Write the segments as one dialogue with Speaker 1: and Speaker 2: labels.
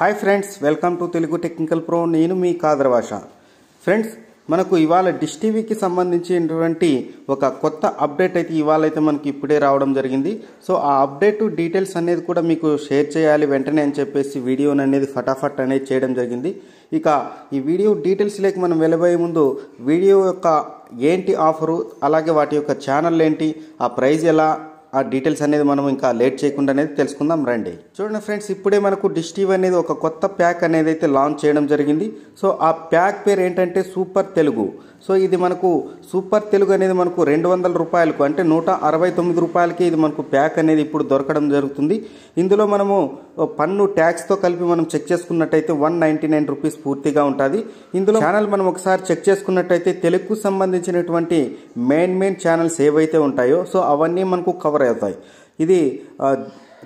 Speaker 1: hi friends welcome to Telugu technical pro నేను మీ భాష ఫ్రెండ్స్ మనకు ఇవాళ డిష్ టీవీకి సంబంధించినటువంటి ఒక కొత్త అప్డేట్ అయితే ఇవాళ అయితే మనకి ఇప్పుడే రావడం జరిగింది సో ఆ అప్డేట్ డీటెయిల్స్ అనేది కూడా మీకు షేర్ చేయాలి వెంటనే అని చెప్పేసి వీడియోని అనేది ఫటాఫట్ అనేది చేయడం జరిగింది ఇక ఈ వీడియో డీటెయిల్స్ లేక మనం వెళ్ళబోయే ముందు వీడియో యొక్క ఏంటి ఆఫరు అలాగే వాటి యొక్క ఛానల్ ఏంటి ఆ ప్రైజ్ ఎలా ఆ డీటెయిల్స్ అనేది మనం ఇంకా లేట్ చేయకుండా అనేది తెలుసుకుందాం రండి చూడండి ఫ్రెండ్స్ ఇప్పుడే మనకు డిష్ టీవీ అనేది ఒక కొత్త ప్యాక్ అనేది అయితే లాంచ్ చేయడం జరిగింది సో ఆ ప్యాక్ పేరు ఏంటంటే సూపర్ తెలుగు సో ఇది మనకు సూపర్ తెలుగు అనేది మనకు రెండు వందల రూపాయలకు అంటే నూట అరవై తొమ్మిది రూపాయలకి ఇది మనకు ప్యాక్ అనేది ఇప్పుడు దొరకడం జరుగుతుంది ఇందులో మనము పన్ను ట్యాక్స్తో కలిపి మనం చెక్ చేసుకున్నట్టయితే వన్ నైంటీ నైన్ రూపీస్ పూర్తిగా ఉంటుంది ఇందులో ఛానల్ మనం ఒకసారి చెక్ చేసుకున్నట్టయితే తెలుగుకు సంబంధించినటువంటి మెయిన్ మెయిన్ ఛానల్స్ ఏవైతే ఉంటాయో సో అవన్నీ మనకు కవర్ అవుతాయి ఇది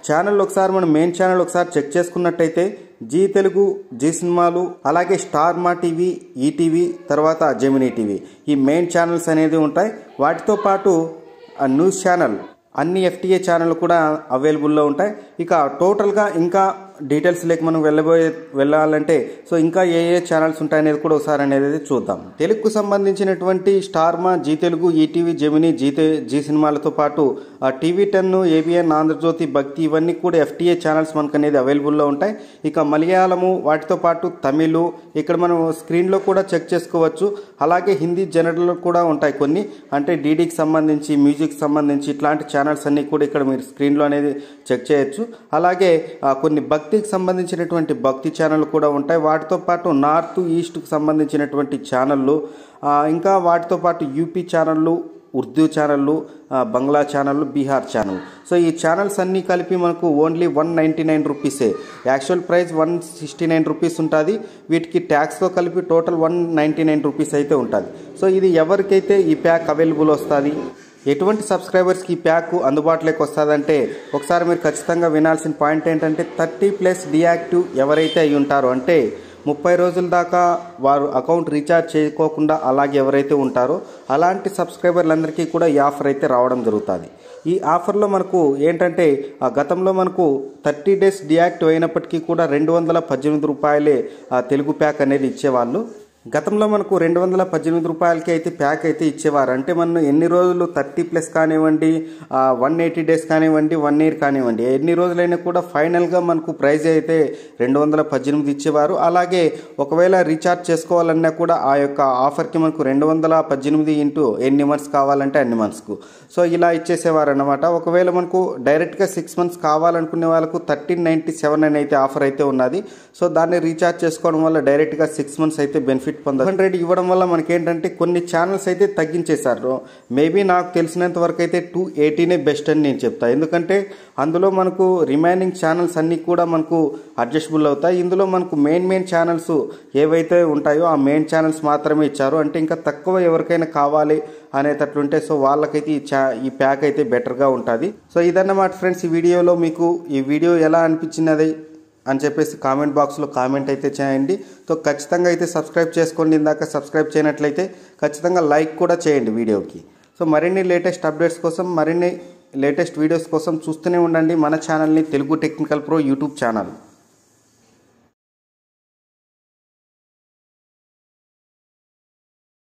Speaker 1: ఛానల్ ఒకసారి మనం మెయిన్ ఛానల్ ఒకసారి చెక్ చేసుకున్నట్టయితే జీ తెలుగు జీ సినిమాలు అలాగే స్టార్ మా టీవీ ఈటీవీ తర్వాత జెమినీ టీవీ ఈ మెయిన్ ఛానల్స్ అనేది ఉంటాయి వాటితో పాటు న్యూస్ ఛానల్ అన్ని ఎఫ్టీఏ ఛానళ్ళు కూడా అవైలబుల్లో ఉంటాయి ఇక టోటల్గా ఇంకా డీటెయిల్స్ లేక మనం వెళ్ళబోయే వెళ్ళాలంటే సో ఇంకా ఏ ఏ ఛానల్స్ ఉంటాయనేది కూడా ఒకసారి అనేది చూద్దాం తెలుగుకు సంబంధించినటువంటి Star Maa Zee Telugu ETV Gemini జీతే జీ సినిమాలతో పాటు టీవీ టెన్ ఏబిఎన్ ఆంధ్రజ్యోతి భక్తి ఇవన్నీ కూడా ఎఫ్టీఏ ఛానల్స్ మనకు అనేది అవైలబుల్లో ఉంటాయి ఇక మలయాళము వాటితో పాటు తమిళ్ ఇక్కడ మనం స్క్రీన్లో కూడా చెక్ చేసుకోవచ్చు అలాగే హిందీ జనరల్ కూడా ఉంటాయి కొన్ని అంటే డీడీకి సంబంధించి మ్యూజిక్ సంబంధించి ఇట్లాంటి ఛానల్స్ అన్నీ కూడా ఇక్కడ మీరు స్క్రీన్లో అనేది చెక్ చేయొచ్చు అలాగే కొన్ని భక్తి భక్తికి సంబంధించినటువంటి భక్తి ఛానళ్ళు కూడా ఉంటాయి వాటితో పాటు నార్త్ ఈస్ట్కు సంబంధించినటువంటి ఛానళ్ళు ఇంకా వాటితో పాటు యూపీ ఛానళ్ళు ఉర్దూ ఛానళ్ళు బంగ్లా ఛానళ్ళు బీహార్ ఛానల్ సో ఈ ఛానల్స్ అన్నీ కలిపి మనకు ఓన్లీ వన్ నైంటీ నైన్ రూపీసే actual price one sixty nine rupees ఉంటుంది వీటికి ట్యాక్స్తో కలిపి total one ninety nine rupees అయితే ఉంటుంది సో ఇది ఎవరికైతే ఈ ప్యాక్ అవైలబుల్ వస్తుంది ఎటువంటి సబ్స్క్రైబర్స్కి ప్యాక్ అందుబాటులోకి వస్తుందంటే ఒకసారి మీరు ఖచ్చితంగా వినాల్సిన పాయింట్ ఏంటంటే థర్టీ ప్లస్ డియాక్టివ్ ఎవరైతే అయి ఉంటారో అంటే ముప్పై రోజుల దాకా వారు అకౌంట్ రీఛార్జ్ చేసుకోకుండా అలాగే ఎవరైతే ఉంటారో అలాంటి సబ్స్క్రైబర్లందరికీ కూడా ఈ ఆఫర్ అయితే రావడం జరుగుతుంది ఈ ఆఫర్లో మనకు ఏంటంటే ఆ గతంలో మనకు థర్టీ డేస్ డియాక్టివ్ అయినప్పటికీ కూడా రెండు వందల పద్దెనిమిది రూపాయలే ఆ తెలుగు ప్యాక్ అనేది ఇచ్చేవాళ్ళు గతంలో మనకు రెండు వందల పద్దెనిమిది రూపాయలకి అయితే ప్యాక్ అయితే ఇచ్చేవారు అంటే మనం ఎన్ని రోజులు థర్టీ ప్లస్ కానివ్వండి వన్ ఎయిటీ డేస్ కానివ్వండి వన్ ఇయర్ కానివ్వండి ఎన్ని రోజులైనా కూడా ఫైనల్గా మనకు ప్రైజ్ అయితే రెండు వందల పద్దెనిమిది ఇచ్చేవారు అలాగే ఒకవేళ రీఛార్జ్ చేసుకోవాలన్నా కూడా ఆ యొక్క ఆఫర్కి మనకు రెండు వందల పద్దెనిమిది ఇంటూ ఎన్ని మంత్స్ కావాలంటే అన్ని మంత్స్కు సో ఇలా ఇచ్చేసేవారు అనమాట ఒకవేళ మనకు డైరెక్ట్గా సిక్స్ మంత్స్ కావాలనుకునే వాళ్ళకు థర్టీన్ నైంటీ సెవెన్ అని అయితే ఆఫర్ అయితే ఉన్నది సో దాన్ని రీఛార్జ్ చేసుకోవడం వల్ల డైరెక్ట్గా సిక్స్ మంత్స్ అయితే బెనిఫిట్ బెనిఫిట్ పొందదు రేట్ ఇవ్వడం వల్ల మనకి ఏంటంటే కొన్ని ఛానల్స్ అయితే తగ్గించేశారు మేబీ నాకు తెలిసినంత వరకు అయితే టూ ఎయిటీనే బెస్ట్ అని నేను చెప్తాను ఎందుకంటే అందులో మనకు రిమైనింగ్ ఛానల్స్ అన్నీ కూడా మనకు అడ్జస్టబుల్ అవుతాయి ఇందులో మనకు మెయిన్ మెయిన్ ఛానల్స్ ఏవైతే ఉంటాయో ఆ మెయిన్ ఛానల్స్ మాత్రమే ఇచ్చారు అంటే ఇంకా తక్కువ ఎవరికైనా కావాలి అనేటట్లుంటే సో వాళ్ళకైతే ఈ ఛా ఈ ప్యాక్ అయితే బెటర్గా ఉంటుంది సో ఇదన్నమాట ఫ్రెండ్స్ ఈ వీడియోలో మీకు ఈ వీడియో ఎలా అనిపించినది అని చెప్పేసి కామెంట్ బాక్స్లో కామెంట్ అయితే చేయండి సో ఖచ్చితంగా అయితే సబ్స్క్రైబ్ చేసుకోండి ఇందాక సబ్స్క్రైబ్ చేయనట్లయితే ఖచ్చితంగా లైక్ కూడా చేయండి వీడియోకి సో మరిన్ని లేటెస్ట్ అప్డేట్స్ కోసం మరిన్ని లేటెస్ట్ వీడియోస్ కోసం చూస్తూనే ఉండండి మన ఛానల్ని Telugu technical pro YouTube channel